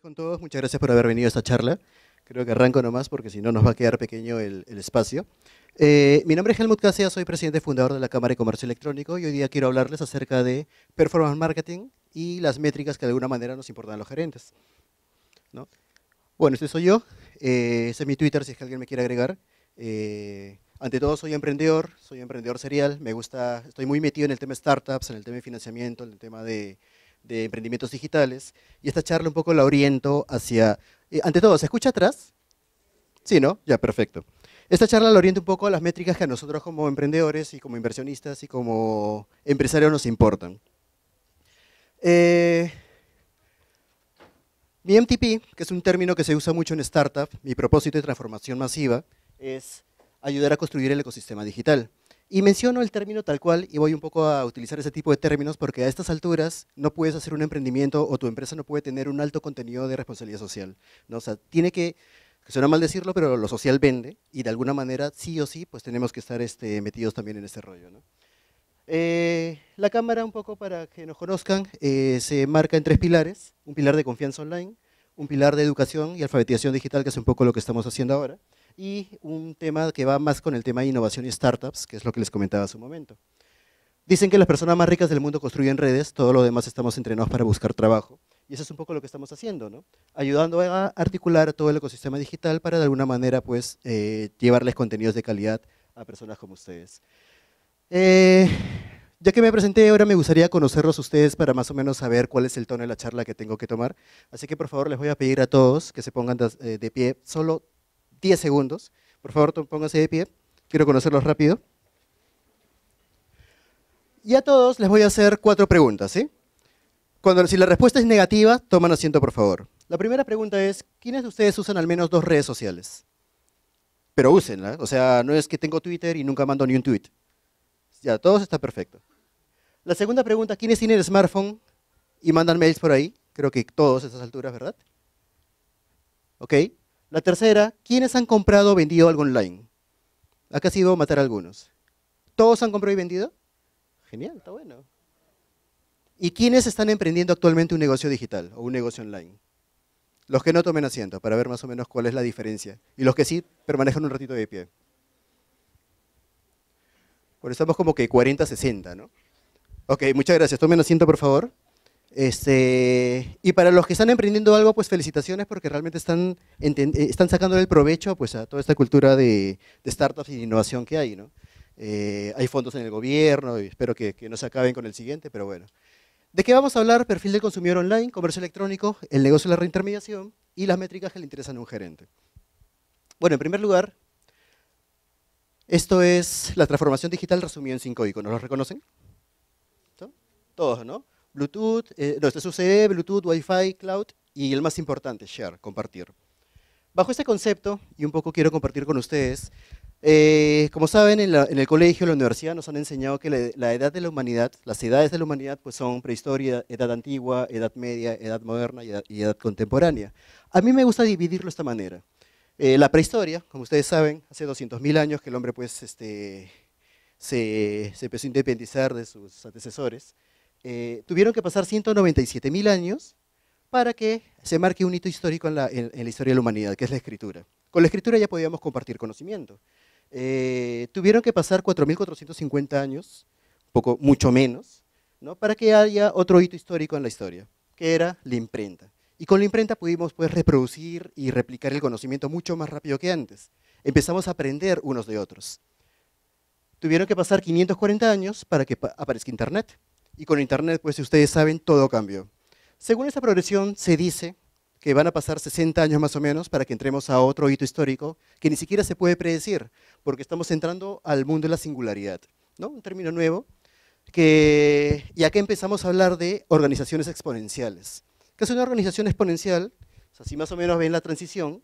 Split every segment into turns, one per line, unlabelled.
con todos, muchas gracias por haber venido a esta charla. Creo que arranco nomás porque si no nos va a quedar pequeño el, espacio. Eh, mi nombre es Helmut Casea, soy presidente fundador de la Cámara de Comercio Electrónico y hoy día quiero hablarles acerca de performance marketing y las métricas que de alguna manera nos importan a los gerentes. Bueno, este soy yo, eh, ese es mi Twitter si es que alguien me quiere agregar. Eh, ante todo soy emprendedor, soy emprendedor serial, me gusta, estoy muy metido en el tema de startups, en el tema de financiamiento, en el tema de de emprendimientos digitales. Y esta charla un poco la oriento hacia... Eh, ante todo, ¿se escucha atrás? Sí, ¿no? Ya, perfecto. Esta charla la oriento un poco a las métricas que a nosotros como emprendedores y como inversionistas y como empresarios nos importan. Eh, mi MTP, que es un término que se usa mucho en startup, mi propósito de transformación masiva, es ayudar a construir el ecosistema digital. Y menciono el término tal cual y voy un poco a utilizar ese tipo de términos porque a estas alturas no puedes hacer un emprendimiento o tu empresa no puede tener un alto contenido de responsabilidad social. ¿no? O sea, tiene que, suena mal decirlo, pero lo social vende y de alguna manera sí o sí pues tenemos que estar este, metidos también en este rollo. Eh, la cámara, un poco para que nos conozcan, eh, se marca en tres pilares. Un pilar de confianza online, un pilar de educación y alfabetización digital, que es un poco lo que estamos haciendo ahora y un tema que va más con el tema de innovación y startups, que es lo que les comentaba hace un momento. Dicen que las personas más ricas del mundo construyen redes, todo lo demás estamos entrenados para buscar trabajo. Y eso es un poco lo que estamos haciendo, ¿no? Ayudando a articular todo el ecosistema digital para de alguna manera pues eh, llevarles contenidos de calidad a personas como ustedes. Eh, ya que me presenté, ahora me gustaría conocerlos ustedes para más o menos saber cuál es el tono de la charla que tengo que tomar. Así que por favor les voy a pedir a todos que se pongan de eh, pie solo 10 segundos. Por favor, pónganse de pie. Quiero conocerlos rápido. Y a todos les voy a hacer cuatro preguntas, Cuando, si la respuesta es negativa, toman asiento, por favor. La primera pregunta es, ¿quiénes de ustedes usan al menos dos redes sociales? Pero úsenla, o sea, no es que tengo Twitter y nunca mando ni un tweet. Ya, todos está perfecto. La segunda pregunta, ¿quiénes tienen el smartphone y mandan mails por ahí? Creo que todos a estas alturas, ¿verdad? ¿Ok? La tercera, ¿quiénes han comprado o vendido algo online? Acá sí a matar a algunos. ¿Todos han comprado y vendido? Genial, está bueno. ¿Y quiénes están emprendiendo actualmente un negocio digital o un negocio online? Los que no tomen asiento, para ver más o menos cuál es la diferencia. Y los que sí, permanezcan un ratito de pie. Bueno, estamos como que 40-60, ¿no? Ok, muchas gracias. Tomen asiento, por favor. Este, y para los que están emprendiendo algo, pues felicitaciones porque realmente están, eh, están sacando el provecho pues, a toda esta cultura de, startups y innovación que hay. Eh, hay fondos en el gobierno y espero que, no se acaben con el siguiente, pero bueno. ¿De qué vamos a hablar? Perfil del consumidor online, comercio electrónico, el negocio de la reintermediación y las métricas que le interesan a un gerente. Bueno, en primer lugar, esto es la transformación digital resumida en cinco iconos. ¿Los reconocen? Todos, ¿no? Bluetooth, eh, no, Bluetooth, Wi-Fi, Cloud y el más importante, Share, compartir. Bajo este concepto, y un poco quiero compartir con ustedes, eh, como saben, en, el colegio, en la universidad, nos han enseñado que la, edad de la humanidad, las edades de la humanidad, pues son prehistoria, edad antigua, edad media, edad moderna y edad, contemporánea. A mí me gusta dividirlo de esta manera. Eh, la prehistoria, como ustedes saben, hace 200.000 años que el hombre pues, este, se, se, empezó a independizar de sus antecesores. Eh, tuvieron que pasar 197.000 años para que se marque un hito histórico en la, historia de la humanidad, que es la escritura. Con la escritura ya podíamos compartir conocimiento. Eh, tuvieron que pasar 4.450 años, poco, mucho menos, ¿no? para que haya otro hito histórico en la historia, que era la imprenta. Y con la imprenta pudimos pues, reproducir y replicar el conocimiento mucho más rápido que antes. Empezamos a aprender unos de otros. Tuvieron que pasar 540 años para que aparezca Internet. Y con Internet, pues si ustedes saben, todo cambió. Según esta progresión, se dice que van a pasar 60 años más o menos para que entremos a otro hito histórico que ni siquiera se puede predecir, porque estamos entrando al mundo de la singularidad, ¿no? Un término nuevo, que, y acá empezamos a hablar de organizaciones exponenciales. ¿Qué es una organización exponencial? Pues, así si más o menos ven la transición,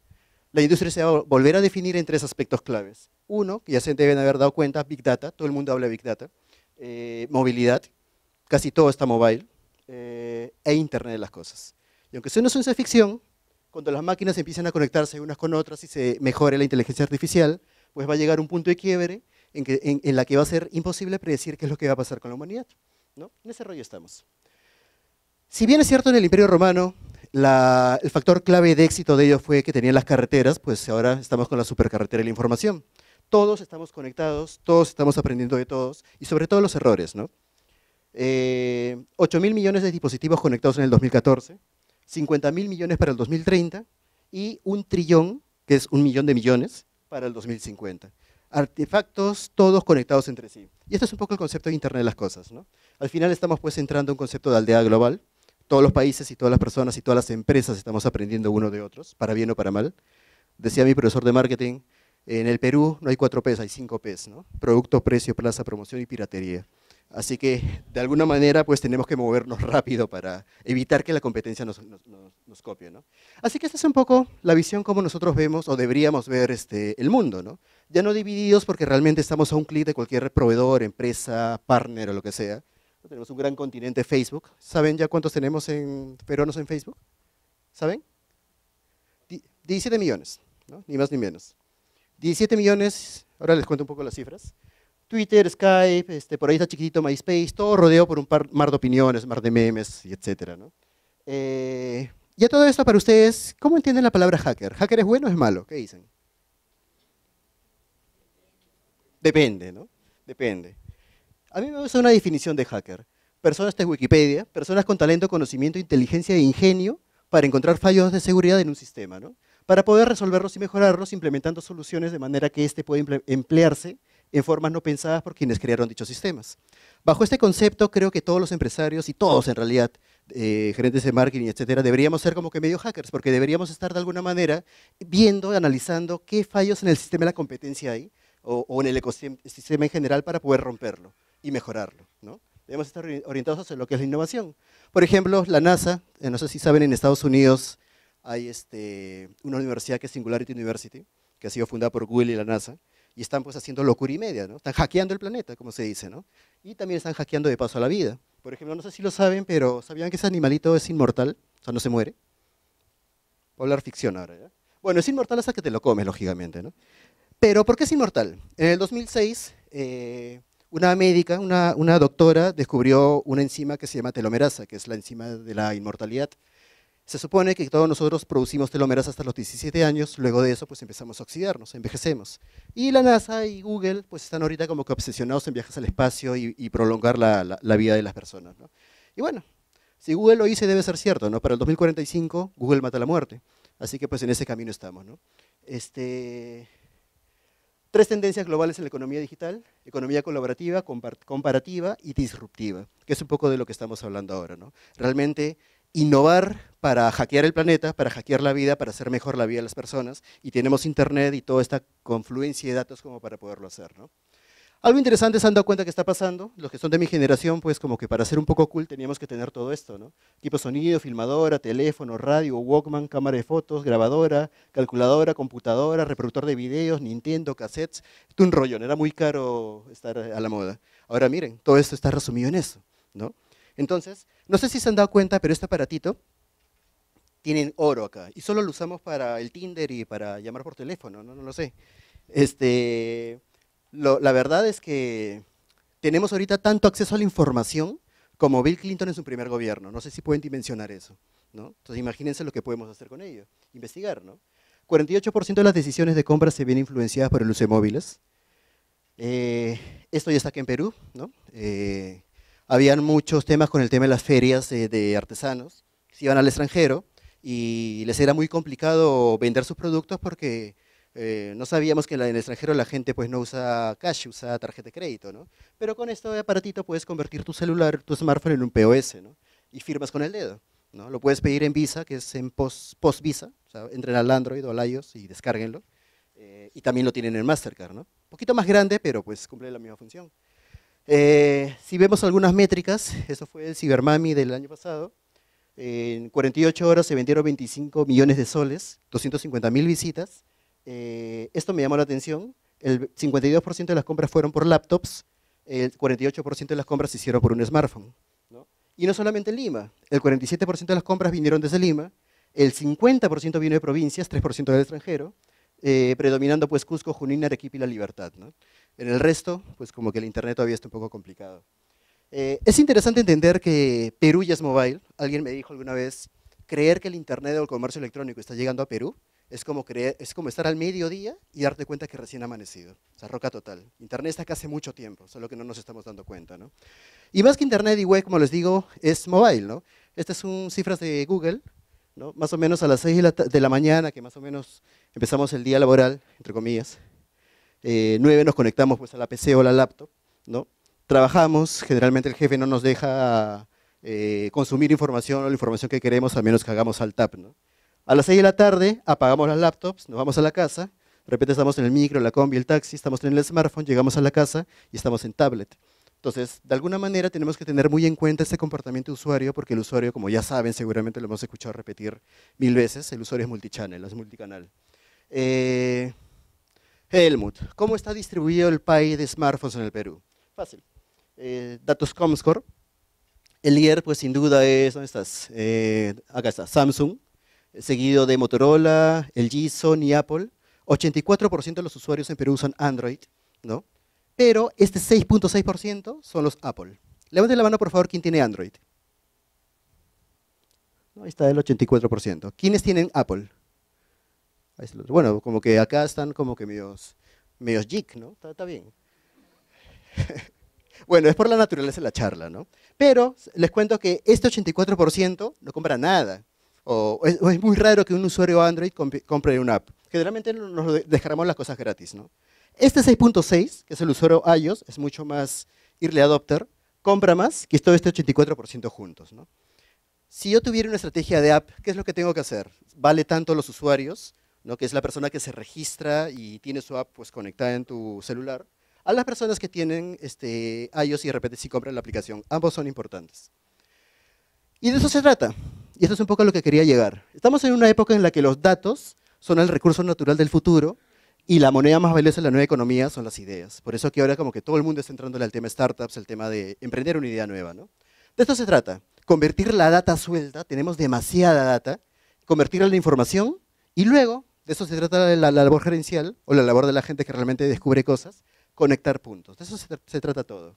la industria se va a volver a definir en tres aspectos claves. Uno, que ya se deben haber dado cuenta, Big Data, todo el mundo habla de Big Data, eh, movilidad, casi todo está mobile, eh, e Internet de las cosas. Y aunque eso no es ciencia ficción, cuando las máquinas empiezan a conectarse unas con otras y se mejore la inteligencia artificial, pues va a llegar un punto de quiebre en, la que va a ser imposible predecir qué es lo que va a pasar con la humanidad. ¿no? En ese rollo estamos. Si bien es cierto en el Imperio Romano, el factor clave de éxito de ellos fue que tenían las carreteras, pues ahora estamos con la supercarretera de la información. Todos estamos conectados, todos estamos aprendiendo de todos, y sobre todo los errores, ¿no? 8 eh, mil millones de dispositivos conectados en el 2014, 50 millones para el 2030 y un trillón, que es un millón de millones, para el 2050. Artefactos todos conectados entre sí. Y este es un poco el concepto de Internet de las Cosas. Al final estamos pues entrando en un concepto de aldea global. Todos los países y todas las personas y todas las empresas estamos aprendiendo uno de otros, para bien o para mal. Decía mi profesor de marketing, en el Perú no hay 4 P's, hay 5 P's, Producto, precio, plaza, promoción y piratería. Así que de alguna manera pues tenemos que movernos rápido para evitar que la competencia nos, copie. ¿no? Así que esta es un poco la visión como nosotros vemos o deberíamos ver este, el mundo. ¿no? Ya no divididos porque realmente estamos a un clic de cualquier proveedor, empresa, partner o lo que sea. Tenemos un gran continente Facebook. ¿Saben ya cuántos tenemos en peruanos en Facebook? ¿Saben? 17 millones, ¿no? ni más ni menos. 17 millones, ahora les cuento un poco las cifras. Twitter, Skype, este, por ahí está chiquitito MySpace, todo rodeado por un par, mar de opiniones, mar de memes, etc. etcétera, ¿no? Eh, y a todo esto para ustedes, ¿cómo entienden la palabra hacker? ¿Hacker es bueno o es malo? ¿Qué dicen? Depende, ¿no? Depende. A mí me gusta una definición de hacker. Personas de Wikipedia, personas con talento, conocimiento, inteligencia e ingenio para encontrar fallos de seguridad en un sistema, ¿no? Para poder resolverlos y mejorarlos implementando soluciones de manera que éste pueda emplearse en formas no pensadas por quienes crearon dichos sistemas. Bajo este concepto, creo que todos los empresarios y todos en realidad, eh, gerentes de marketing, etcétera, deberíamos ser como que medio hackers, porque deberíamos estar de alguna manera viendo, analizando qué fallos en el sistema de la competencia hay o, en el ecosistema en general para poder romperlo y mejorarlo. ¿no? Debemos estar orientados hacia lo que es la innovación. Por ejemplo, la NASA, eh, no sé si saben, en Estados Unidos hay este, una universidad que es Singularity University, que ha sido fundada por Google y la NASA, y están pues haciendo locura y media, ¿no? Están hackeando el planeta, como se dice, ¿no? Y también están hackeando de paso a la vida. Por ejemplo, no sé si lo saben, pero ¿sabían que ese animalito es inmortal? O sea, no se muere. Voy a hablar ficción ahora, ¿ya? Bueno, es inmortal hasta que te lo comes, lógicamente, ¿no? Pero, ¿por qué es inmortal? En el 2006, eh, una médica, una, una doctora, descubrió una enzima que se llama telomerasa, que es la enzima de la inmortalidad. Se supone que todos nosotros producimos telómeras hasta los 17 años, luego de eso pues empezamos a oxidarnos, envejecemos. Y la NASA y Google pues están ahorita como que obsesionados en viajes al espacio y, prolongar la, la, vida de las personas. ¿no? Y bueno, si Google lo dice debe ser cierto, ¿no? Para el 2045 Google mata la muerte. Así que pues en ese camino estamos, ¿no? Este, tres tendencias globales en la economía digital, economía colaborativa, comparativa y disruptiva, que es un poco de lo que estamos hablando ahora, ¿no? Realmente innovar para hackear el planeta, para hackear la vida, para hacer mejor la vida de las personas, y tenemos internet y toda esta confluencia de datos como para poderlo hacer, ¿no? Algo interesante se han dado cuenta que está pasando, los que son de mi generación, pues como que para ser un poco cool teníamos que tener todo esto, ¿no? Tipo sonido, filmadora, teléfono, radio, Walkman, cámara de fotos, grabadora, calculadora, computadora, reproductor de videos, Nintendo, cassettes, esto un rollón, era muy caro estar a la moda. Ahora miren, todo esto está resumido en eso, ¿no? Entonces, no sé si se han dado cuenta, pero este aparatito tiene oro acá. Y solo lo usamos para el Tinder y para llamar por teléfono, no, no lo sé. Este, la verdad es que tenemos ahorita tanto acceso a la información como Bill Clinton en su primer gobierno. No sé si pueden dimensionar eso. Entonces imagínense lo que podemos hacer con ello. Investigar, ¿no? 48% de las decisiones de compra se vienen influenciadas por el uso de móviles. Eh, esto ya está aquí en Perú, ¿no? Eh, habían muchos temas con el tema de las ferias eh, de artesanos, se iban al extranjero y les era muy complicado vender sus productos porque eh, no sabíamos que en el extranjero la gente pues no usa cash, usa tarjeta de crédito, ¿no? Pero con este aparatito puedes convertir tu celular, tu smartphone en un POS, ¿no? Y firmas con el dedo, ¿no? Lo puedes pedir en Visa, que es en post, Visa, o sea, entren al Android o al iOS y descárguenlo. Eh, y también lo tienen en Mastercard, ¿no? Un poquito más grande, pero pues cumple la misma función. Eh, si vemos algunas métricas, eso fue el Cibermami del año pasado, en 48 horas se vendieron 25 millones de soles, 250 mil visitas. Eh, esto me llamó la atención. El 52% de las compras fueron por laptops, el 48% de las compras se hicieron por un smartphone. Y no solamente en Lima, el 47% de las compras vinieron desde Lima, el 50% vino de provincias, 3% del extranjero, eh, predominando pues Cusco, Junín, Arequipa y La Libertad. En el resto, pues como que el Internet todavía está un poco complicado. Eh, es interesante entender que Perú ya es mobile. Alguien me dijo alguna vez, creer que el Internet o el comercio electrónico está llegando a Perú es como, es como estar al mediodía y darte cuenta que recién ha amanecido. O sea, roca total. Internet está acá hace mucho tiempo, solo que no nos estamos dando cuenta. Y más que Internet y web, como les digo, es mobile. ¿no? Estas son cifras de Google. Más o menos a las 6 de la mañana, que más o menos empezamos el día laboral, entre comillas, eh, 9 nos conectamos pues a la PC o la laptop, ¿no? Trabajamos, generalmente el jefe no nos deja eh, consumir información o la información que queremos a menos que hagamos al tap, ¿no? A las 6 de la tarde apagamos las laptops, nos vamos a la casa, de repente estamos en el micro, la combi, el taxi, estamos en el smartphone, llegamos a la casa y estamos en tablet. Entonces, de alguna manera tenemos que tener muy en cuenta este comportamiento de usuario, porque el usuario, como ya saben, seguramente lo hemos escuchado repetir mil veces, el usuario es multichannel, es multicanal. Eh, Helmut, ¿cómo está distribuido el país de smartphones en el Perú? Fácil. Eh, datos Comscore. El líder, pues sin duda, es, ¿dónde estás? Eh, acá está, Samsung, eh, seguido de Motorola, LG, Sony, Apple. 84% de los usuarios en Perú usan Android, ¿no? Pero este 6.6% son los Apple. Levanten la mano, por favor, ¿quién tiene Android. Ahí está el 84%. ¿Quiénes tienen Apple? Bueno, como que acá están como que medios, medios geek, ¿no? Está, bien. bueno, es por la naturaleza de la charla, ¿no? Pero les cuento que este 84% no compra nada. O es, muy raro que un usuario Android compre una app. Generalmente nos descargamos las cosas gratis, ¿no? Este 6.6, que es el usuario iOS, es mucho más a adopter, compra más que todo este 84% juntos, ¿no? Si yo tuviera una estrategia de app, ¿qué es lo que tengo que hacer? ¿Vale tanto los usuarios? que es la persona que se registra y tiene su app pues, conectada en tu celular, a las personas que tienen este, iOS y de repente si compran la aplicación. Ambos son importantes. Y de eso se trata. Y esto es un poco a lo que quería llegar. Estamos en una época en la que los datos son el recurso natural del futuro y la moneda más valiosa de la nueva economía son las ideas. Por eso que ahora como que todo el mundo está en el tema startups, el tema de emprender una idea nueva. De esto se trata. Convertir la data suelta, tenemos demasiada data, convertirla en información y luego eso se trata de la, labor gerencial o la labor de la gente que realmente descubre cosas, conectar puntos. De eso se, trata todo.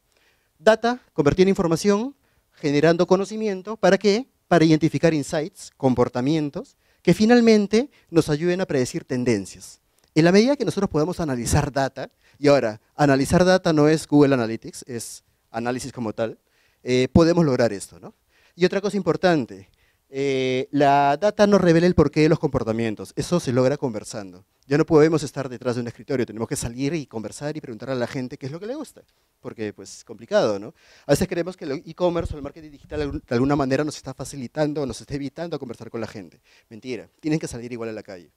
Data, convertir en información, generando conocimiento, ¿para qué? Para identificar insights, comportamientos, que finalmente nos ayuden a predecir tendencias. En la medida que nosotros podemos analizar data, y ahora, analizar data no es Google Analytics, es análisis como tal, eh, podemos lograr esto. ¿no? Y otra cosa importante, eh, la data nos revela el porqué de los comportamientos. Eso se logra conversando. Ya no podemos estar detrás de un escritorio, tenemos que salir y conversar y preguntar a la gente qué es lo que le gusta, porque pues es complicado, ¿no? A veces creemos que el e-commerce o el marketing digital de alguna manera nos está facilitando o nos está evitando a conversar con la gente. Mentira, tienen que salir igual a la calle.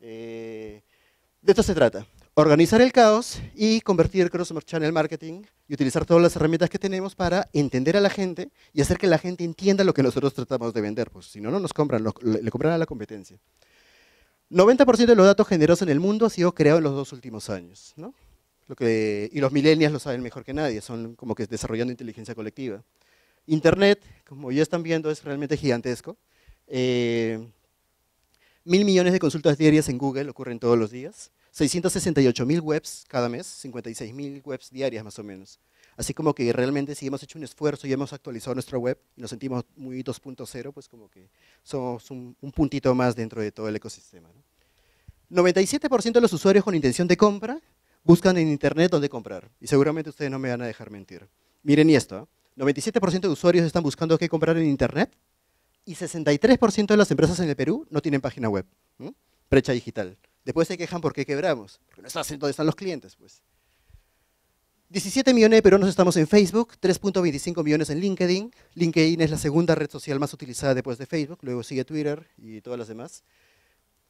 Eh, de esto se trata, organizar el caos y convertir cross Channel Marketing y utilizar todas las herramientas que tenemos para entender a la gente y hacer que la gente entienda lo que nosotros tratamos de vender, pues si no, no nos compran, le compran a la competencia. 90% de los datos generosos en el mundo ha sido creado en los dos últimos años, ¿no? y los millennials lo saben mejor que nadie, son como que desarrollando inteligencia colectiva. Internet, como ya están viendo, es realmente gigantesco. Eh, Mil millones de consultas diarias en Google ocurren todos los días. 668 mil webs cada mes, 56 mil webs diarias más o menos. Así como que realmente si hemos hecho un esfuerzo y hemos actualizado nuestra web y nos sentimos muy 2.0, pues como que somos un, puntito más dentro de todo el ecosistema. 97% de los usuarios con intención de compra buscan en internet dónde comprar. Y seguramente ustedes no me van a dejar mentir. Miren esto, 97% ¿eh? de usuarios están buscando qué comprar en internet y 63% de las empresas en el Perú no tienen página web. Brecha digital. Después se quejan porque quebramos, porque no saben dónde están los clientes. Pues. 17 millones de peruanos estamos en Facebook, 3.25 millones en LinkedIn. LinkedIn es la segunda red social más utilizada después de Facebook, luego sigue Twitter y todas las demás.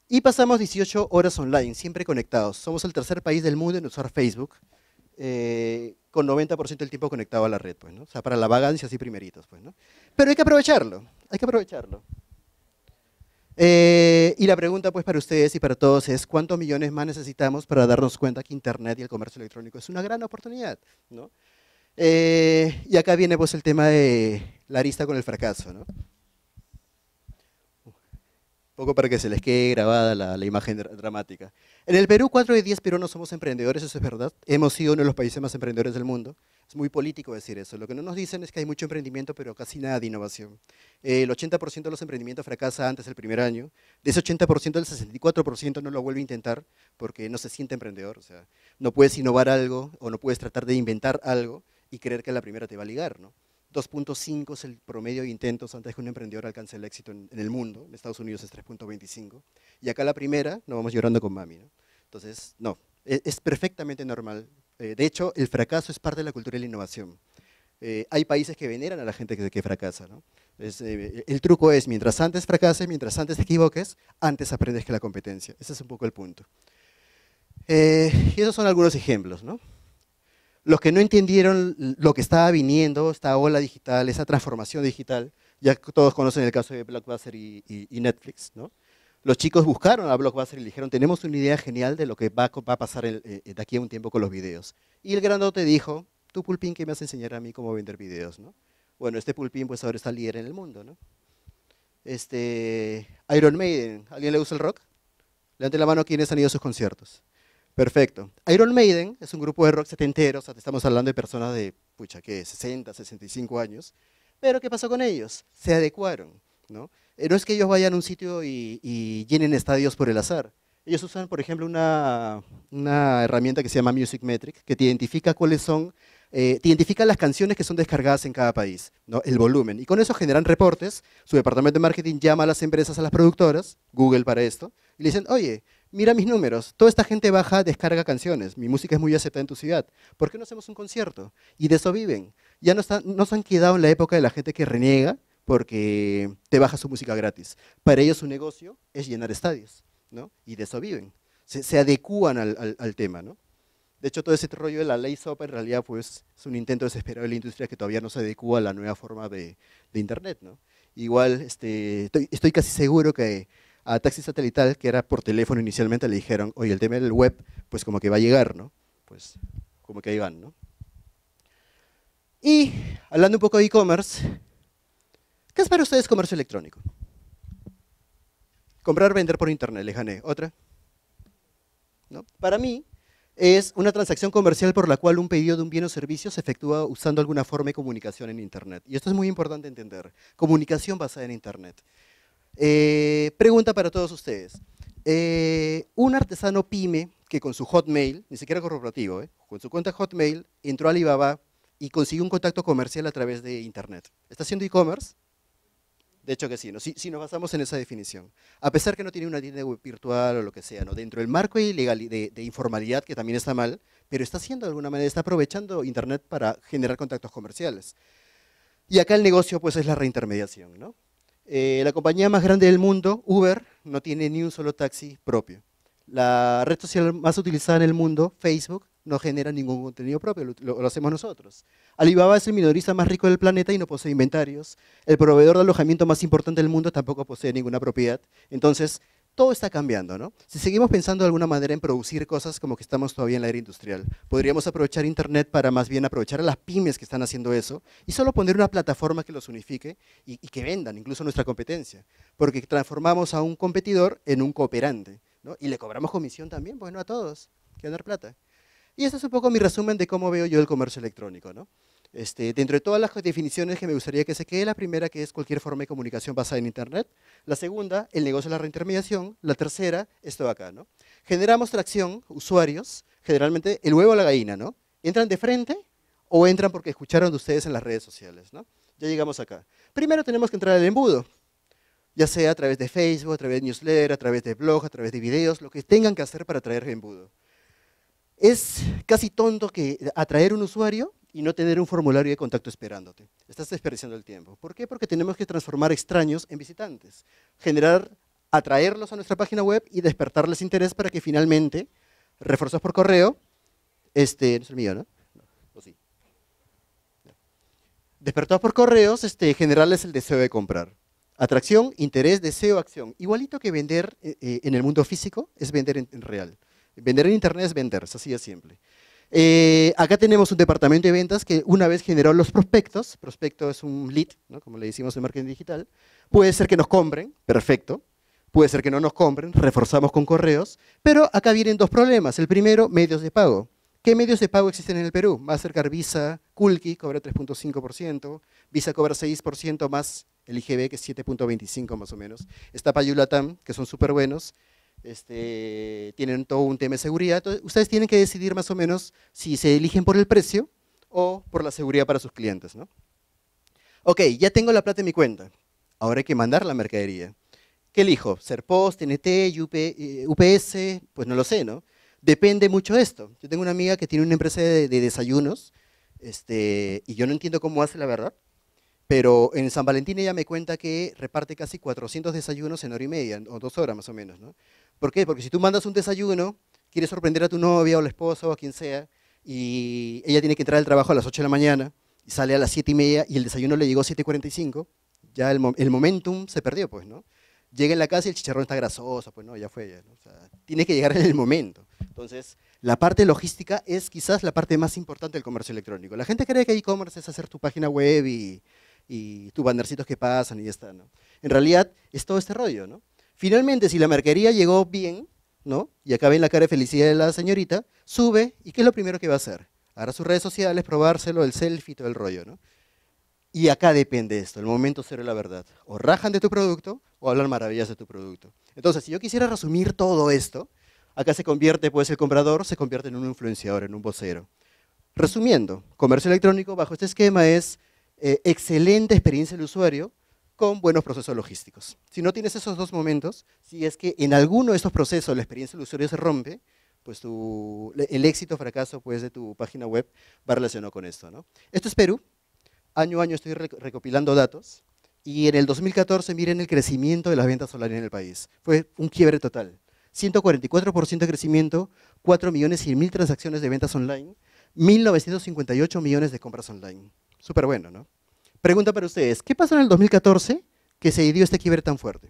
Y pasamos 18 horas online, siempre conectados. Somos el tercer país del mundo en usar Facebook. Eh, con 90% del tiempo conectado a la red, pues, ¿no? O sea, para la vagancia así primeritos, pues, ¿no? Pero hay que aprovecharlo, hay que aprovecharlo. Eh, y la pregunta, pues, para ustedes y para todos es, ¿cuántos millones más necesitamos para darnos cuenta que Internet y el comercio electrónico es una gran oportunidad, ¿no? Eh, y acá viene, pues, el tema de la arista con el fracaso, ¿no? poco para que se les quede grabada la, imagen dramática. En el Perú, 4 de 10 no somos emprendedores, eso es verdad. Hemos sido uno de los países más emprendedores del mundo. Es muy político decir eso. Lo que no nos dicen es que hay mucho emprendimiento, pero casi nada de innovación. Eh, el 80% de los emprendimientos fracasa antes del primer año. De ese 80%, el 64% no lo vuelve a intentar porque no se siente emprendedor. O sea, no puedes innovar algo o no puedes tratar de inventar algo y creer que la primera te va a ligar, ¿no? 2.5 es el promedio de intentos antes que un emprendedor alcance el éxito en, el mundo. En Estados Unidos es 3.25. Y acá la primera, no vamos llorando con mami. ¿no? Entonces, no, e, es, perfectamente normal. Eh, de hecho, el fracaso es parte de la cultura de la innovación. Eh, hay países que veneran a la gente que, fracasa. Eh, el truco es, mientras antes fracases, mientras antes te equivoques, antes aprendes que la competencia. Ese es un poco el punto. y esos son algunos ejemplos. ¿no? los que no entendieron lo que estaba viniendo, esta ola digital, esa transformación digital, ya todos conocen el caso de Blockbuster y, Netflix, ¿no? Los chicos buscaron a Blockbuster y le dijeron, tenemos una idea genial de lo que va, a pasar de aquí a un tiempo con los videos. Y el grandote dijo, tú Pulpín, ¿qué me vas a enseñar a mí cómo vender videos? Bueno, este Pulpín pues ahora está líder en el mundo, ¿no? Este, Iron Maiden, ¿alguien le gusta el rock? Levanten la mano quienes han ido a sus conciertos. Perfecto. Iron Maiden es un grupo de rock setentero, o sea, estamos hablando de personas de, pucha, que 60, 65 años. Pero ¿qué pasó con ellos? Se adecuaron, ¿no? Eh, no es que ellos vayan a un sitio y, llenen estadios por el azar. Ellos usan, por ejemplo, una, herramienta que se llama Music Metric, que te identifica cuáles son, eh, te identifica las canciones que son descargadas en cada país, el volumen. Y con eso generan reportes. Su departamento de marketing llama a las empresas, a las productoras, Google para esto, y le dicen, oye, mira mis números, toda esta gente baja, descarga canciones, mi música es muy aceptada en tu ciudad, ¿por qué no hacemos un concierto? Y de eso viven. Ya no han, nos han quedado en la época de la gente que reniega porque te baja su música gratis. Para ellos su negocio es llenar estadios, ¿no? Y de eso viven. Se, adecúan al, tema, ¿no? De hecho, todo ese rollo de la ley SOPA en realidad pues, es un intento desesperado de la industria que todavía no se adecúa a la nueva forma de, Internet, ¿no? Igual este, estoy, estoy casi seguro que a Taxi Satelital, que era por teléfono inicialmente, le dijeron, oye, el tema del web, pues como que va a llegar, ¿no? Pues como que ahí van, ¿no? Y hablando un poco de e-commerce, ¿qué es para ustedes comercio electrónico? Comprar, vender por internet, le ¿Otra? ¿No? Para mí, es una transacción comercial por la cual un pedido de un bien o servicio se efectúa usando alguna forma de comunicación en Internet. Y esto es muy importante entender. Comunicación basada en Internet. Eh, pregunta para todos ustedes. Eh, un artesano pyme que con su Hotmail, ni siquiera corporativo, eh, con su cuenta Hotmail entró a Alibaba y consiguió un contacto comercial a través de Internet. ¿Está haciendo e-commerce? De hecho que sí, ¿no? si, nos basamos en esa definición. A pesar que no tiene una tienda virtual o lo que sea, dentro del marco ilegal de, de, informalidad, que también está mal, pero está haciendo de alguna manera, está aprovechando Internet para generar contactos comerciales. Y acá el negocio pues es la reintermediación, ¿no? Eh, la compañía más grande del mundo, Uber, no tiene ni un solo taxi propio. La red social más utilizada en el mundo, Facebook, no genera ningún contenido propio, lo, lo, hacemos nosotros. Alibaba es el minorista más rico del planeta y no posee inventarios. El proveedor de alojamiento más importante del mundo tampoco posee ninguna propiedad. Entonces, todo está cambiando, ¿no? Si seguimos pensando de alguna manera en producir cosas como que estamos todavía en la era industrial, podríamos aprovechar Internet para más bien aprovechar a las pymes que están haciendo eso y solo poner una plataforma que los unifique y, que vendan, incluso nuestra competencia, porque transformamos a un competidor en un cooperante, ¿no? Y le cobramos comisión también, bueno, a todos, que ganar plata. Y este es un poco mi resumen de cómo veo yo el comercio electrónico, ¿no? Este, dentro de todas las definiciones que me gustaría que se quede, la primera que es cualquier forma de comunicación basada en Internet, la segunda, el negocio de la reintermediación, la tercera, esto de acá, ¿no? Generamos tracción, usuarios, generalmente el huevo a la gallina, ¿no? ¿Entran de frente o entran porque escucharon de ustedes en las redes sociales, ¿no? Ya llegamos acá. Primero tenemos que entrar al embudo, ya sea a través de Facebook, a través de newsletter, a través de blog, a través de videos, lo que tengan que hacer para atraer embudo. Es casi tonto que atraer un usuario y no tener un formulario de contacto esperándote. Estás desperdiciando el tiempo. ¿Por qué? Porque tenemos que transformar extraños en visitantes, generar, atraerlos a nuestra página web y despertarles interés para que finalmente, refuerzos por correo, este, no es el mío, ¿no? ¿O sí? Despertados por correos, este, generarles el deseo de comprar. Atracción, interés, deseo, acción. Igualito que vender eh, eh, en el mundo físico es vender en, real. Vender en internet es vender, así de simple. Eh, acá tenemos un departamento de ventas que una vez generó los prospectos, prospecto es un lead, como le decimos en marketing digital, puede ser que nos compren, perfecto, puede ser que no nos compren, reforzamos con correos, pero acá vienen dos problemas. El primero, medios de pago. ¿Qué medios de pago existen en el Perú? Mastercard, Visa, Kulki cobra 3.5%, Visa cobra 6% más el IGB, que es 7.25 más o menos. Está Payulatam, que son súper buenos, este, tienen todo un tema de seguridad. ustedes tienen que decidir más o menos si se eligen por el precio o por la seguridad para sus clientes. ¿no? Ok, ya tengo la plata en mi cuenta. Ahora hay que mandar la mercadería. ¿Qué elijo? ¿Serpost, TNT, UPS? Eh, pues no lo sé, ¿no? Depende mucho de esto. Yo tengo una amiga que tiene una empresa de, desayunos este, y yo no entiendo cómo hace la verdad, pero en San Valentín ella me cuenta que reparte casi 400 desayunos en hora y media, o dos horas más o menos, ¿no? ¿Por qué? Porque si tú mandas un desayuno, quieres sorprender a tu novia o la esposa o a quien sea, y ella tiene que entrar al trabajo a las 8 de la mañana, y sale a las 7 y media, y el desayuno le llegó a 7.45, ya el, momentum se perdió, pues, ¿no? Llega en la casa y el chicharrón está grasoso, pues no, ya fue. Ya, tiene que llegar en el momento. Entonces, la parte logística es quizás la parte más importante del comercio electrónico. La gente cree que e-commerce es hacer tu página web y, y tus bandercitos que pasan y ya está, ¿no? En realidad, es todo este rollo, ¿no? Finalmente, si la mercería llegó bien, ¿no? Y acá ven la cara de felicidad de la señorita, sube y ¿qué es lo primero que va a hacer? Hará sus redes sociales, probárselo, el selfie, todo el rollo, Y acá depende esto, el momento cero de la verdad. O rajan de tu producto o hablan maravillas de tu producto. Entonces, si yo quisiera resumir todo esto, acá se convierte, pues el comprador se convierte en un influenciador, en un vocero. Resumiendo, comercio electrónico bajo este esquema es eh, excelente experiencia del usuario con buenos procesos logísticos. Si no tienes esos dos momentos, si es que en alguno de esos procesos la experiencia del usuario se rompe, pues tu, el éxito o fracaso pues, de tu página web va relacionado con esto. ¿no? Esto es Perú. Año a año estoy recopilando datos. Y en el 2014 miren el crecimiento de las ventas online en el país. Fue un quiebre total. 144% de crecimiento, 4 millones y mil transacciones de ventas online, 1.958 millones de compras online. Súper bueno, ¿no? Pregunta para ustedes, ¿qué pasó en el 2014 que se dio este quiebre tan fuerte?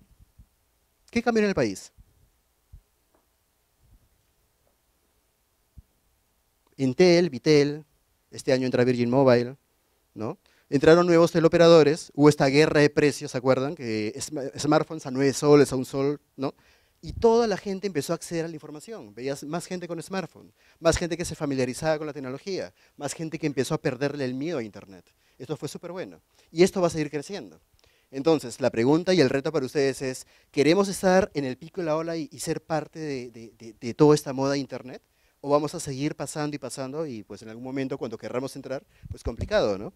¿Qué cambió en el país? Intel, Vitel, este año entra Virgin Mobile, ¿no? Entraron nuevos teleoperadores, hubo esta guerra de precios, ¿se acuerdan? Que smartphones a 9 soles, a un sol, ¿no? Y toda la gente empezó a acceder a la información. Veías más gente con smartphone, más gente que se familiarizaba con la tecnología, más gente que empezó a perderle el miedo a Internet. Esto fue súper bueno. Y esto va a seguir creciendo. Entonces, la pregunta y el reto para ustedes es, ¿queremos estar en el pico de la ola y, ser parte de, toda esta moda de Internet? ¿O vamos a seguir pasando y pasando y pues en algún momento cuando querramos entrar, pues complicado, ¿no?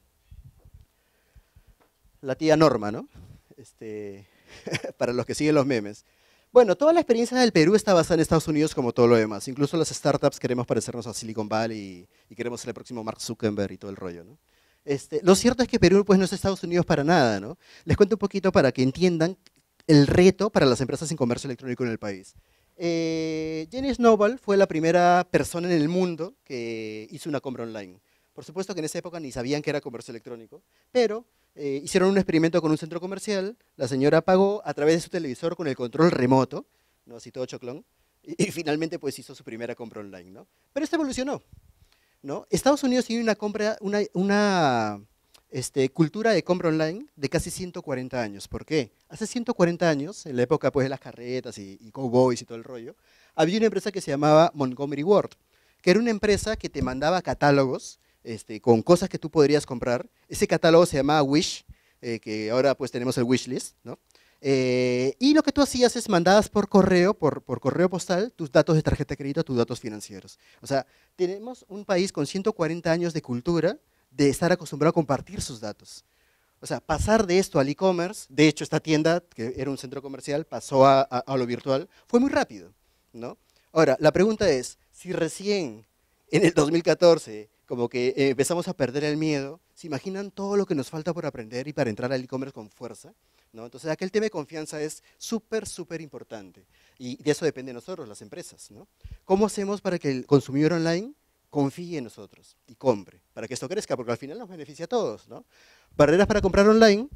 La tía Norma, ¿no? Este, para los que siguen los memes. Bueno, toda la experiencia del Perú está basada en Estados Unidos como todo lo demás. Incluso las startups queremos parecernos a Silicon Valley y, queremos ser el próximo Mark Zuckerberg y todo el rollo, este, lo cierto es que Perú pues, no es Estados Unidos para nada, ¿no? Les cuento un poquito para que entiendan el reto para las empresas en comercio electrónico en el país. Eh, Jenny Snowball fue la primera persona en el mundo que hizo una compra online. Por supuesto que en esa época ni sabían que era comercio electrónico, pero eh, hicieron un experimento con un centro comercial, la señora pagó a través de su televisor con el control remoto, no así todo choclón, y, finalmente pues hizo su primera compra online, ¿no? Pero esto evolucionó, ¿no? Estados Unidos tiene una compra, una, este, cultura de compra online de casi 140 años. ¿Por qué? Hace 140 años, en la época pues, de las carretas y, y, cowboys y todo el rollo, había una empresa que se llamaba Montgomery Ward, que era una empresa que te mandaba catálogos este, con cosas que tú podrías comprar. Ese catálogo se llamaba Wish, eh, que ahora pues tenemos el Wishlist. ¿no? Eh, y lo que tú hacías es mandadas por correo, por, por, correo postal, tus datos de tarjeta de crédito, tus datos financieros. O sea, tenemos un país con 140 años de cultura de estar acostumbrado a compartir sus datos. O sea, pasar de esto al e-commerce, de hecho esta tienda, que era un centro comercial, pasó a, a, a, lo virtual, fue muy rápido. ¿no? Ahora, la pregunta es, si recién en el 2014 como que eh, empezamos a perder el miedo. ¿Se imaginan todo lo que nos falta por aprender y para entrar al e-commerce con fuerza? ¿No? Entonces, aquel tema de confianza es súper, súper importante. Y de eso depende nosotros, las empresas. ¿no? ¿Cómo hacemos para que el consumidor online confíe en nosotros y compre? Para que esto crezca, porque al final nos beneficia a todos. ¿no? Barreras para comprar online,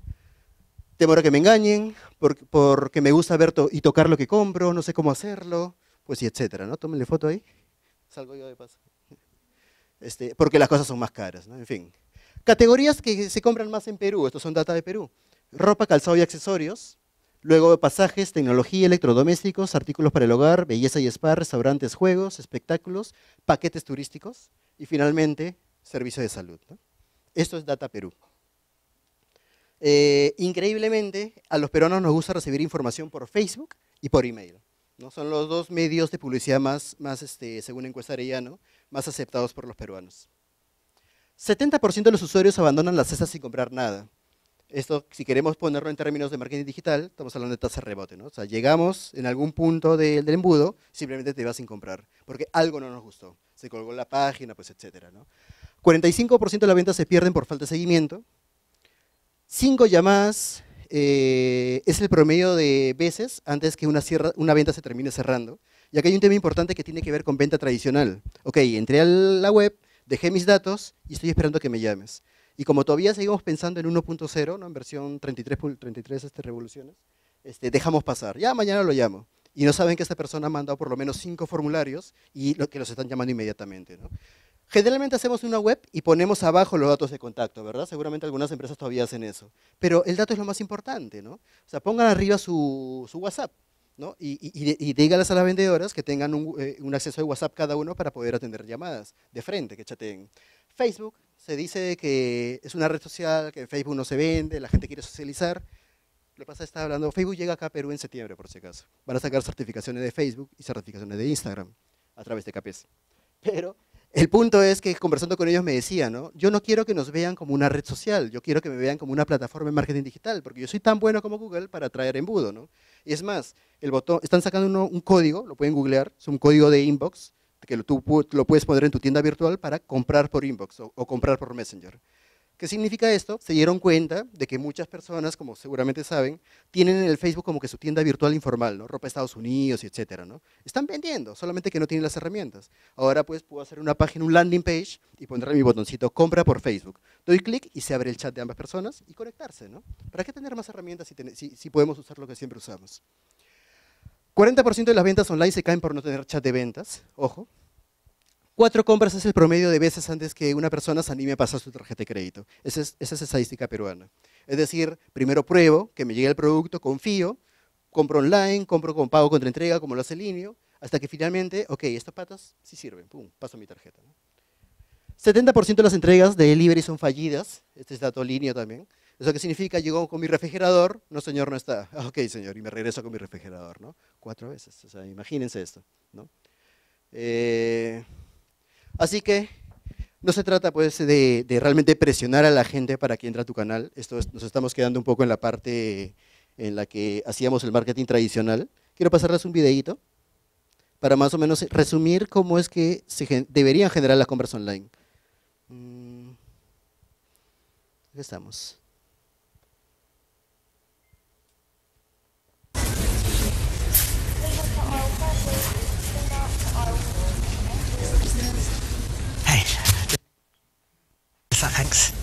temor a que me engañen, porque me gusta ver y tocar lo que compro, no sé cómo hacerlo, pues y etcétera. ¿no? Tómenle foto ahí. Salgo yo de paso. Este, porque las cosas son más caras, En fin. Categorías que se compran más en Perú, estos son data de Perú. Ropa, calzado y accesorios. Luego pasajes, tecnología, electrodomésticos, artículos para el hogar, belleza y spa, restaurantes, juegos, espectáculos, paquetes turísticos y finalmente servicio de salud. Esto es Data Perú. Eh, increíblemente, a los peruanos nos gusta recibir información por Facebook y por email. ¿no? Son los dos medios de publicidad más, más este, según encuesta Arellano, más aceptados por los peruanos. 70% de los usuarios abandonan las cestas sin comprar nada. Esto, si queremos ponerlo en términos de marketing digital, estamos hablando de tasa rebote. ¿no? O sea, llegamos en algún punto del embudo, simplemente te vas sin comprar, porque algo no nos gustó. Se colgó la página, pues etcétera. 45% de las ventas se pierden por falta de seguimiento. Cinco llamadas eh, es el promedio de veces antes que una, una venta se termine cerrando. Y aquí hay un tema importante que tiene que ver con venta tradicional. Ok, entré a la web, dejé mis datos y estoy esperando que me llames. Y como todavía seguimos pensando en 1.0, ¿no? en versión 33, 33 este, revoluciones, este, dejamos pasar. Ya mañana lo llamo. Y no saben que esta persona ha mandado por lo menos cinco formularios y que los están llamando inmediatamente. Generalmente hacemos una web y ponemos abajo los datos de contacto, ¿verdad? Seguramente algunas empresas todavía hacen eso. Pero el dato es lo más importante, ¿no? O sea, pongan arriba su WhatsApp y, y, a las vendedoras que tengan eh, un, acceso de WhatsApp cada uno para poder atender llamadas de frente, que chateen. Facebook se dice que es una red social, que Facebook no se vende, la gente quiere socializar. Lo que pasa es que está hablando, Facebook llega acá a Perú en septiembre, por si acaso. Van a sacar certificaciones de Facebook y certificaciones de Instagram a través de KPS. Pero el punto es que conversando con ellos me decían, yo no quiero que nos vean como una red social, yo quiero que me vean como una plataforma de marketing digital, porque yo soy tan bueno como Google para traer embudo, ¿no? Es más, el botón, están sacando un código, lo pueden googlear, es un código de inbox, que tú lo puedes poner en tu tienda virtual para comprar por inbox o comprar por messenger. ¿Qué significa esto? Se dieron cuenta de que muchas personas, como seguramente saben, tienen en el Facebook como que su tienda virtual informal, ¿no? Ropa de Estados Unidos y etcétera, Están vendiendo, solamente que no tienen las herramientas. Ahora pues puedo hacer una página, un landing page y pondré mi botoncito compra por Facebook. Doy clic y se abre el chat de ambas personas y conectarse, ¿no? ¿Para qué tener más herramientas si podemos usar lo que siempre usamos? 40% de las ventas online se caen por no tener chat de ventas, ojo cuatro compras es el promedio de veces antes que una persona se anime a pasar su tarjeta de crédito. Esa es, esa estadística peruana. Es decir, primero pruebo, que me llegue el producto, confío, compro online, compro con pago contra entrega, como lo hace Linio, hasta que finalmente, ok, estas patas sí sirven, pum, paso mi tarjeta. 70% de las entregas de delivery son fallidas, este es dato Linio también. ¿Eso qué significa? Llegó con mi refrigerador, no señor, no está. ok, señor, y me regreso con mi refrigerador, ¿no? Cuatro veces, o sea, imagínense esto, ¿no? Eh, Así que no se trata pues de, realmente presionar a la gente para que entre a tu canal. Esto nos estamos quedando un poco en la parte en la que hacíamos el marketing tradicional. Quiero pasarles un videíto para más o menos resumir cómo es que se deberían generar las compras online. Mm. Aquí estamos.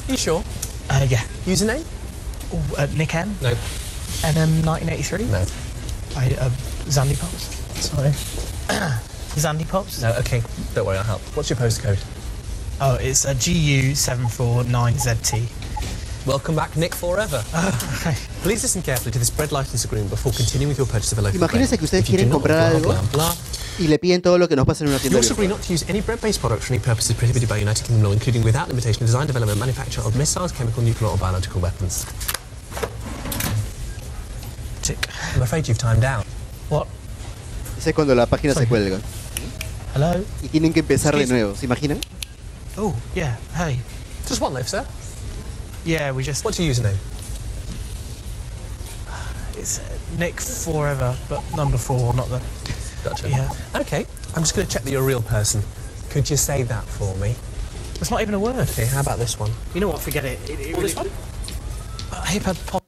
You sure? Uh, yeah. Username? uh, Nick M. No. NM1983? Um, no. I, uh, Zandy Pops? Sorry. Zandy Pops? No, okay. Don't worry, I'll help. What's your postcode? Oh, it's a GU749ZT. Welcome back, Nick Forever. Oh, Please listen carefully to this bread license agreement before continuing with your purchase of a local Imagínense bread. que ustedes quieren comprar algo. Blah, blah, blah,
y le piden todo lo que nos pasa en una tienda. You're also
not to use any bread-based product for any purposes prohibited by United Kingdom law, including without limitation design, development, manufacture of missiles, chemical, nuclear or biological weapons. Tick. I'm afraid you've timed out. What?
Ese es cuando la página Sorry. se cuelga.
Hello. Y tienen que
empezar Excuse de nuevo, ¿se imaginan?
Oh, yeah. Hey. Just one loaf, sir. Yeah, we just What's your username? It's uh, Nick Forever, but number four, not the Gotcha. Yeah. Okay. I'm just going to check that you're a real person. Could you say that for me? It's not even a word. Okay, how about this one? You know what? Forget it. it, it oh, this one? Uh, Hipad Pod.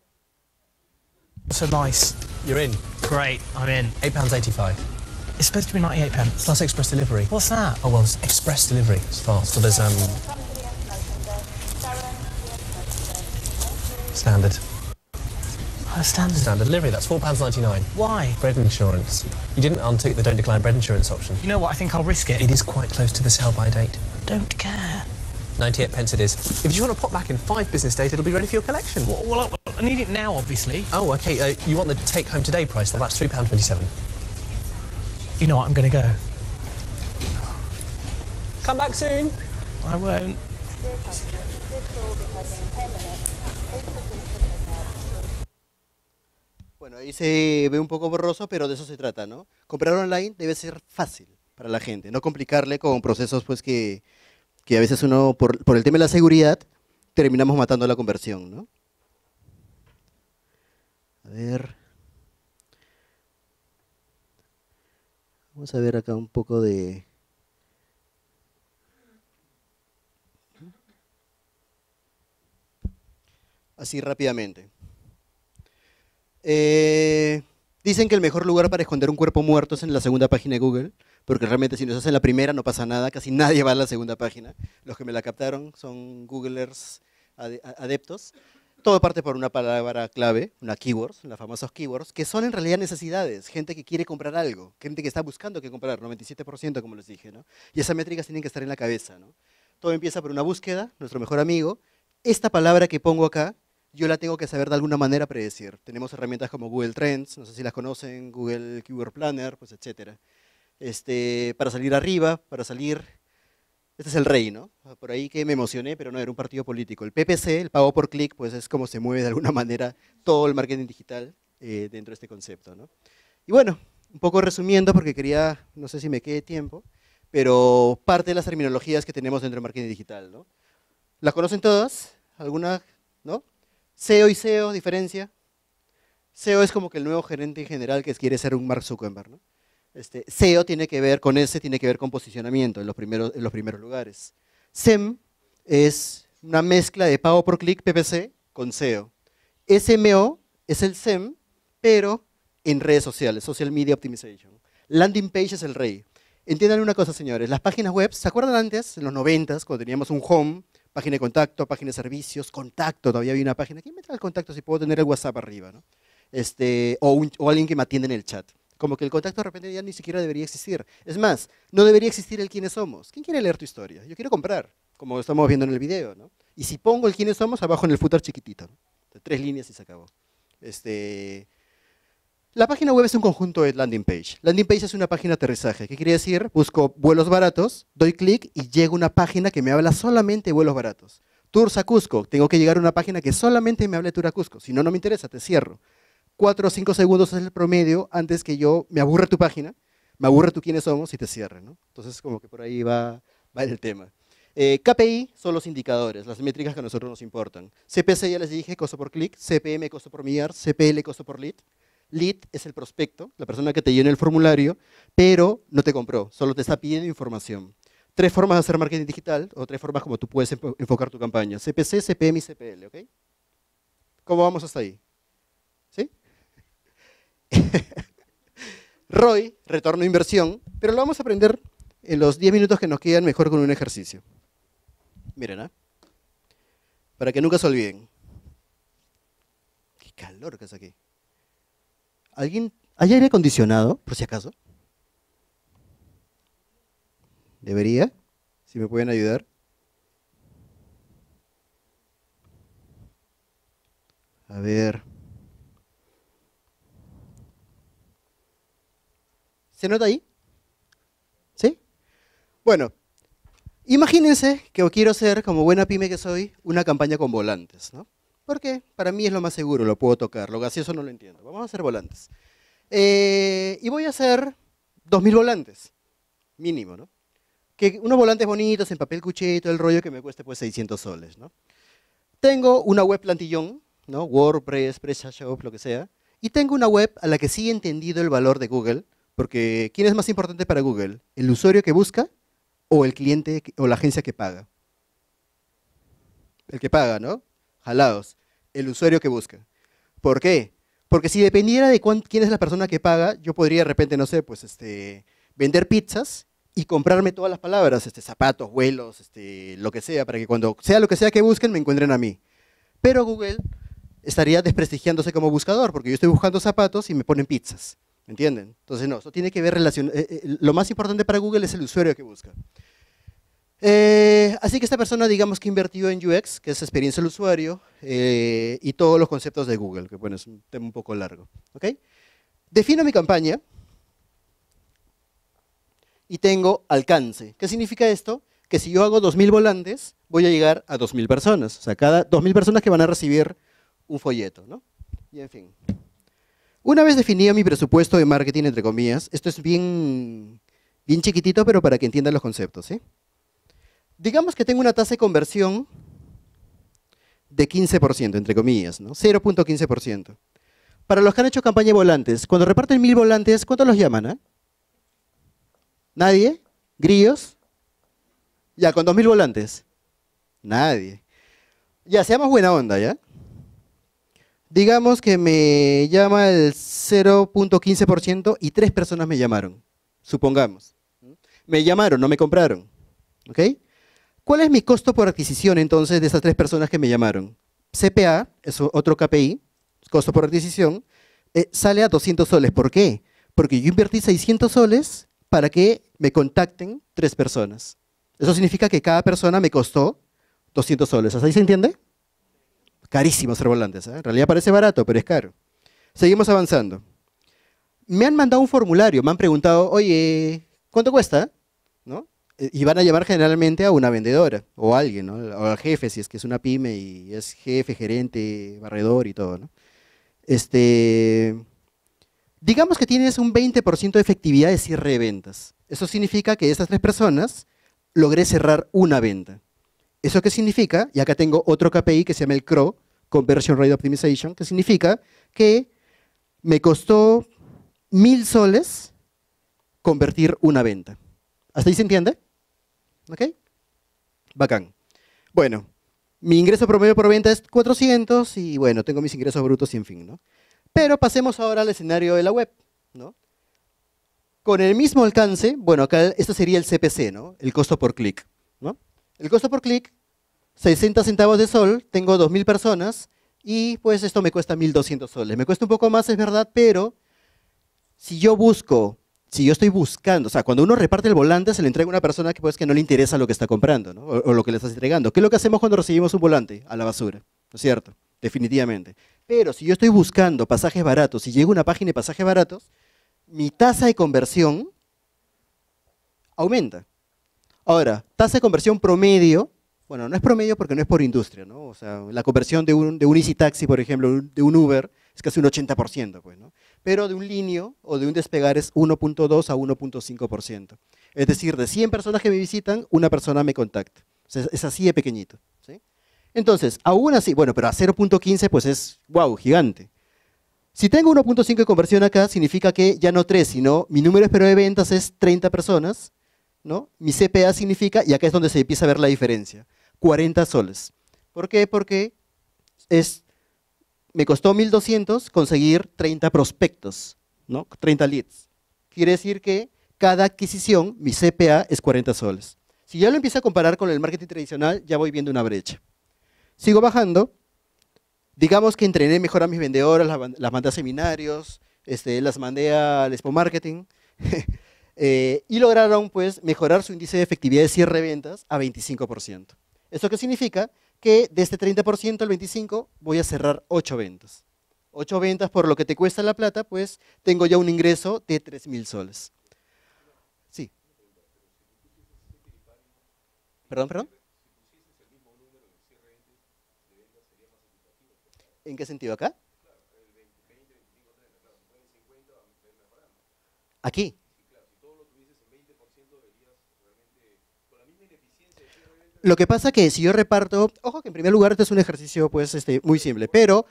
So nice. You're in. Great, I'm in. £8.85. It's supposed to be 98 pence. Plus express delivery. What's that? Oh, well, it's express delivery. It's fast. So there's, um... Standard standard. Standard delivery. That's £4.99. Why? Bread insurance. You didn't untick the don't decline bread insurance option. You know what? I think I'll risk it. It is quite close to the sell-by date. Don't care. 98 pence it is. If you want to pop back in five business days, it'll be ready for your collection. Well, well I need it now, obviously. Oh, OK. Uh, you want the take-home today price? Well, that's £3.27. You know what? I'm going to go. Come back soon. I won't. Bueno,
ahí se ve un poco borroso, pero de eso se trata, ¿no? Comprar online debe ser fácil para la gente, no complicarle con procesos pues que, a veces uno, por, por, el tema de la seguridad, terminamos matando la conversión, ¿no? A ver. Vamos a ver acá un poco de... Así rápidamente. Eh, dicen que el mejor lugar para esconder un cuerpo muerto es en la segunda página de Google, porque realmente si nos hacen la primera no pasa nada, casi nadie va a la segunda página. Los que me la captaron son Googlers adeptos. Todo parte por una palabra clave, una keywords, las famosas keywords, que son en realidad necesidades, gente que quiere comprar algo, gente que está buscando que comprar, 97% como les dije, ¿no? Y esas métricas tienen que estar en la cabeza, ¿no? Todo empieza por una búsqueda, nuestro mejor amigo. Esta palabra que pongo acá, yo la tengo que saber de alguna manera predecir. Tenemos herramientas como Google Trends, no sé si las conocen, Google Keyword Planner, pues etcétera. Este, para salir arriba, para salir... Este es el rey, ¿no? Por ahí que me emocioné, pero no, era un partido político. El PPC, el pago por clic, pues es como se mueve de alguna manera todo el marketing digital eh, dentro de este concepto, ¿no? Y bueno, un poco resumiendo, porque quería, no sé si me quede tiempo, pero parte de las terminologías que tenemos dentro del marketing digital, ¿no? ¿Las conocen todas? ¿Alguna? ¿No? SEO y SEO, diferencia. SEO es como que el nuevo gerente en general que quiere ser un Mark Zuckerberg. ¿no? Este, SEO tiene que ver con ese, tiene que ver con posicionamiento en los primeros, lugares. SEM es una mezcla de pago por clic, PPC, con SEO. SMO es el SEM, pero en redes sociales, Social Media Optimization. Landing Page es el rey. Entiendan una cosa, señores. Las páginas web, ¿se acuerdan antes, en los 90, cuando teníamos un home, Página de contacto, página de servicios, contacto, todavía hay una página. ¿Quién me trae el contacto si puedo tener el WhatsApp arriba? ¿no? Este, o, alguien que me atiende en el chat. Como que el contacto de repente ya ni siquiera debería existir. Es más, no debería existir el quiénes somos. ¿Quién quiere leer tu historia? Yo quiero comprar, como estamos viendo en el video. ¿no? Y si pongo el quiénes somos, abajo en el footer chiquitito. Tres líneas y se acabó. Este, la página web es un conjunto de landing page. Landing page es una página de aterrizaje. ¿Qué quiere decir? Busco vuelos baratos, doy clic y llego a una página que me habla solamente de vuelos baratos. Tours a Cusco. Tengo que llegar a una página que solamente me hable de Tours a Cusco. Si no, no me interesa, te cierro. Cuatro o cinco segundos es el promedio antes que yo me aburra tu página, me aburre tú quiénes somos y te cierre. ¿no? Entonces, como que por ahí va, va el tema. Eh, KPI son los indicadores, las métricas que a nosotros nos importan. CPC ya les dije, costo por clic, CPM, costo por millar, CPL, costo por lead lead es el prospecto, la persona que te llena el formulario, pero no te compró, solo te está pidiendo información. Tres formas de hacer marketing digital o tres formas como tú puedes enfocar tu campaña. CPC, CPM y CPL, ¿ok? ¿Cómo vamos hasta ahí? ¿Sí? ROI, retorno a inversión, pero lo vamos a aprender en los 10 minutos que nos quedan mejor con un ejercicio. Miren, ¿ah? Para que nunca se olviden. Qué calor que hace aquí. ¿Alguien, ¿Hay aire acondicionado, por si acaso? ¿Debería? Si me pueden ayudar. A ver. ¿Se nota ahí? ¿Sí? Bueno, imagínense que quiero hacer, como buena pyme que soy, una campaña con volantes, ¿no? Porque para mí es lo más seguro, lo puedo tocar. Lo gaseoso no lo entiendo. Vamos a hacer volantes. Eh, y voy a hacer 2.000 volantes, mínimo, ¿no? Que unos volantes bonitos en papel cuchillo, todo el rollo que me cueste pues 600 soles, ¿no? Tengo una web plantillón, ¿no? WordPress, PrestaShop, lo que sea. Y tengo una web a la que sí he entendido el valor de Google, porque ¿quién es más importante para Google? ¿El usuario que busca o el cliente o la agencia que paga? El que paga, ¿no? jalados, el usuario que busca. ¿Por qué? Porque si dependiera de quién es la persona que paga, yo podría de repente, no sé, pues este, vender pizzas y comprarme todas las palabras, este, zapatos, vuelos, este, lo que sea, para que cuando sea lo que sea que busquen, me encuentren a mí. Pero Google estaría desprestigiándose como buscador, porque yo estoy buscando zapatos y me ponen pizzas. entienden? Entonces, no, eso tiene que ver relación. Eh, eh, lo más importante para Google es el usuario que busca. Eh, así que esta persona, digamos que invertió en UX, que es experiencia del usuario, eh, y todos los conceptos de Google, que bueno, es un tema un poco largo. ¿okay? Defino mi campaña y tengo alcance. ¿Qué significa esto? Que si yo hago 2.000 volantes, voy a llegar a 2.000 personas. O sea, cada 2.000 personas que van a recibir un folleto. ¿no? Y en fin. Una vez definido mi presupuesto de marketing, entre comillas, esto es bien, bien chiquitito, pero para que entiendan los conceptos. ¿sí? Digamos que tengo una tasa de conversión de 15%, entre comillas, ¿no? 0.15%. Para los que han hecho campaña de volantes, cuando reparten mil volantes, ¿cuántos los llaman? Eh? ¿Nadie? ¿Grillos? Ya, con dos mil volantes. Nadie. Ya, seamos buena onda, ¿ya? Digamos que me llama el 0.15% y tres personas me llamaron, supongamos. Me llamaron, no me compraron. ¿Ok? ¿Cuál es mi costo por adquisición entonces de esas tres personas que me llamaron? CPA, es otro KPI, costo por adquisición, eh, sale a 200 soles. ¿Por qué? Porque yo invertí 600 soles para que me contacten tres personas. Eso significa que cada persona me costó 200 soles. ¿Así se entiende? Carísimo ser volantes. ¿eh? En realidad parece barato, pero es caro. Seguimos avanzando. Me han mandado un formulario, me han preguntado, oye, ¿cuánto cuesta? ¿No? Eh, y van a llamar generalmente a una vendedora o a alguien, o al jefe, si es que es una pyme y es jefe, gerente, barredor y todo. Este, digamos que tienes un 20% de efectividad de cierre de ventas. Eso significa que de estas tres personas logré cerrar una venta. ¿Eso qué significa? Y acá tengo otro KPI que se llama el CRO, Conversion Rate Optimization, que significa que me costó mil soles convertir una venta. ¿Hasta ahí se entiende? ¿Ok? Bacán. Bueno, mi ingreso promedio por venta es 400 y bueno, tengo mis ingresos brutos sin fin, ¿no? Pero pasemos ahora al escenario de la web, ¿no? Con el mismo alcance, bueno, acá esto sería el CPC, ¿no? El costo por clic, ¿no? El costo por clic, 60 centavos de sol, tengo 2.000 personas y pues esto me cuesta 1.200 soles. Me cuesta un poco más, es verdad, pero si yo busco si yo estoy buscando, o sea, cuando uno reparte el volante, se le entrega a una persona que pues que no le interesa lo que está comprando, ¿no? o, lo que le estás entregando. ¿Qué es lo que hacemos cuando recibimos un volante? A la basura, ¿no es cierto? Definitivamente. Pero si yo estoy buscando pasajes baratos y llego a una página de pasajes baratos, mi tasa de conversión aumenta. Ahora, tasa de conversión promedio, bueno, no es promedio porque no es por industria, ¿no? O sea, la conversión de un, de un Easy Taxi, por ejemplo, de un Uber, es casi un 80%, pues, ¿no? pero de un líneo o de un despegar es 1.2 a 1.5%. Es decir, de 100 personas que me visitan, una persona me contacta. es así de pequeñito. Entonces, aún así, bueno, pero a 0.15 pues es, wow, gigante. Si tengo 1.5 de conversión acá, significa que ya no 3, sino mi número espero de ventas es 30 personas, ¿no? Mi CPA significa, y acá es donde se empieza a ver la diferencia, 40 soles. ¿Por qué? Porque es me costó 1.200 conseguir 30 prospectos, ¿no? 30 leads. Quiere decir que cada adquisición, mi CPA es 40 soles. Si ya lo empiezo a comparar con el marketing tradicional, ya voy viendo una brecha. Sigo bajando. Digamos que entrené mejor a mis vendedoras, las mandé a seminarios, este, las mandé al Expo Marketing. Eh, y lograron pues mejorar su índice de efectividad de cierre de ventas a 25%. ¿Esto qué significa? que de este 30% al 25% voy a cerrar 8 ventas. 8 ventas por lo que te cuesta la plata, pues tengo ya un ingreso de 3.000 soles. Sí. Perdón, perdón. ¿En qué sentido acá? Aquí. Lo que pasa que si yo reparto, ojo que en primer lugar este es un ejercicio pues este, muy simple, pero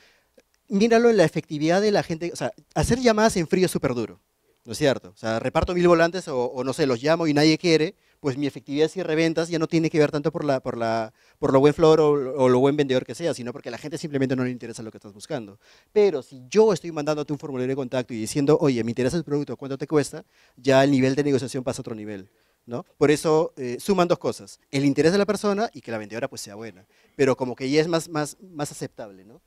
míralo en la efectividad de la gente, o sea, hacer llamadas en frío es súper duro, ¿no es cierto? O sea, reparto mil volantes o, no sé, los llamo y nadie quiere, pues mi efectividad si reventas ya no tiene que ver tanto por, lo buen flor o, o, lo buen vendedor que sea, sino porque la gente simplemente no le interesa lo que estás buscando. Pero si yo estoy mandándote un formulario de contacto y diciendo, oye, me interesa el producto, ¿cuánto te cuesta? Ya el nivel de negociación pasa a otro nivel. ¿no? Por eso eh, suman dos cosas, el interés de la persona y que la vendedora pues sea buena, pero como que ya es más, aceptable, ¿no?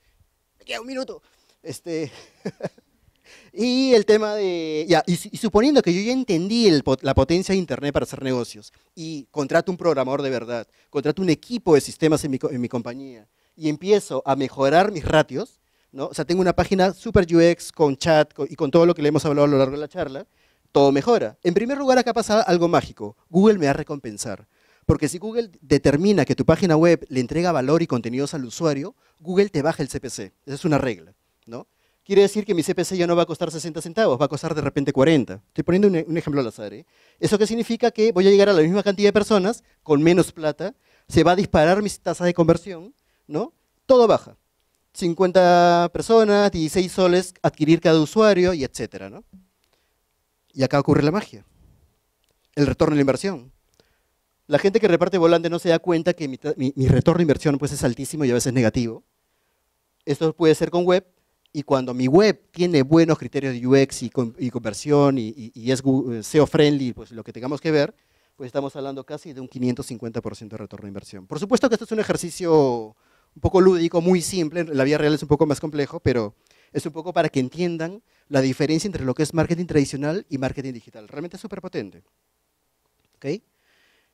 Me un minuto. Este y el tema de, y, suponiendo que yo ya entendí la potencia de Internet para hacer negocios y contrato un programador de verdad, contrato un equipo de sistemas en mi, compañía y empiezo a mejorar mis ratios, ¿no? O sea, tengo una página super UX con chat y con todo lo que le hemos hablado a lo largo de la charla, todo mejora. En primer lugar, acá pasa algo mágico. Google me va a recompensar. Porque si Google determina que tu página web le entrega valor y contenidos al usuario, Google te baja el CPC. Esa es una regla. ¿no? Quiere decir que mi CPC ya no va a costar 60 centavos, va a costar de repente 40. Estoy poniendo e-, un, ejemplo al azar. ¿eh? ¿Eso qué significa? Que voy a llegar a la misma cantidad de personas con menos plata, se va a disparar mi tasa de conversión, ¿no? todo baja. 50 personas, 16 soles adquirir cada usuario y etcétera, ¿no? Y acá ocurre la magia, el retorno de la inversión. La gente que reparte volante no se da cuenta que mi, retorno de inversión pues, es altísimo y a veces negativo. Esto puede ser con web, y cuando mi web tiene buenos criterios de UX y, conversión y, es eh, SEO friendly, pues lo que tengamos que ver, pues estamos hablando casi de un 550% de retorno de inversión. Por supuesto que esto es un ejercicio un poco lúdico, muy simple, la vía real es un poco más complejo, pero es un poco para que entiendan la diferencia entre lo que es marketing tradicional y marketing digital. Realmente es súper potente.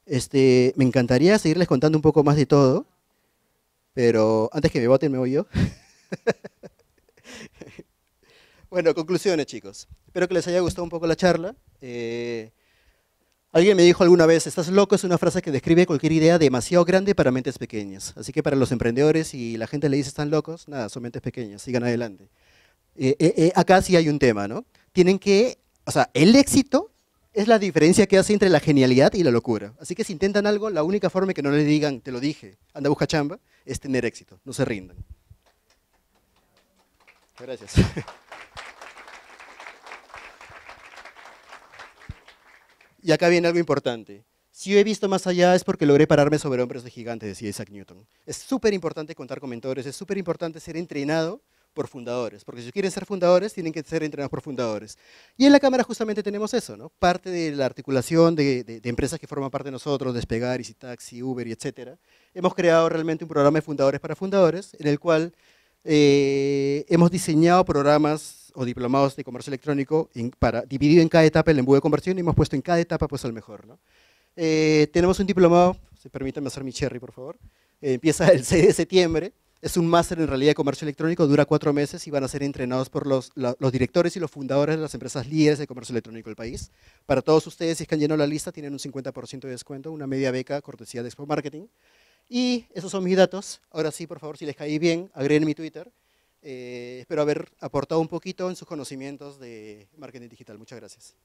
Este, me encantaría seguirles contando un poco más de todo, pero antes que me voten me voy yo. bueno, conclusiones chicos. Espero que les haya gustado un poco la charla. Eh, alguien me dijo alguna vez, estás loco es una frase que describe cualquier idea demasiado grande para mentes pequeñas. Así que para los emprendedores y la gente le dice están locos, nada, son mentes pequeñas, sigan adelante. Eh, eh, eh, acá sí hay un tema, ¿no? Tienen que, o sea, el éxito es la diferencia que hace entre la genialidad y la locura. Así que si intentan algo, la única forma que no le digan, te lo dije, anda busca chamba, es tener éxito, no se rindan. Gracias. Y acá viene algo importante. Si yo he visto más allá es porque logré pararme sobre hombres de gigantes, decía Isaac Newton. Es súper importante contar con mentores, es súper importante ser entrenado por fundadores, porque si quieren ser fundadores, tienen que ser entrenados por fundadores. Y en la Cámara justamente tenemos eso, ¿no? Parte de la articulación de, empresas que forman parte de nosotros, Despegar, y Taxi, Uber, y etcétera. Hemos creado realmente un programa de fundadores para fundadores, en el cual eh, hemos diseñado programas o diplomados de comercio electrónico para, dividido en cada etapa el embudo de conversión y hemos puesto en cada etapa pues al mejor, ¿no? Eh, tenemos un diplomado, si permítanme hacer mi cherry, por favor. empieza el 6 de septiembre es un máster en realidad de comercio electrónico, dura cuatro meses y van a ser entrenados por los, directores y los fundadores de las empresas líderes de comercio electrónico del país. Para todos ustedes, si es que han llenado la lista, tienen un 50% de descuento, una media beca, cortesía de Expo Marketing. Y esos son mis datos. Ahora sí, por favor, si les caí bien, agreguen mi Twitter. Eh, espero haber aportado un poquito en sus conocimientos de marketing digital. Muchas gracias.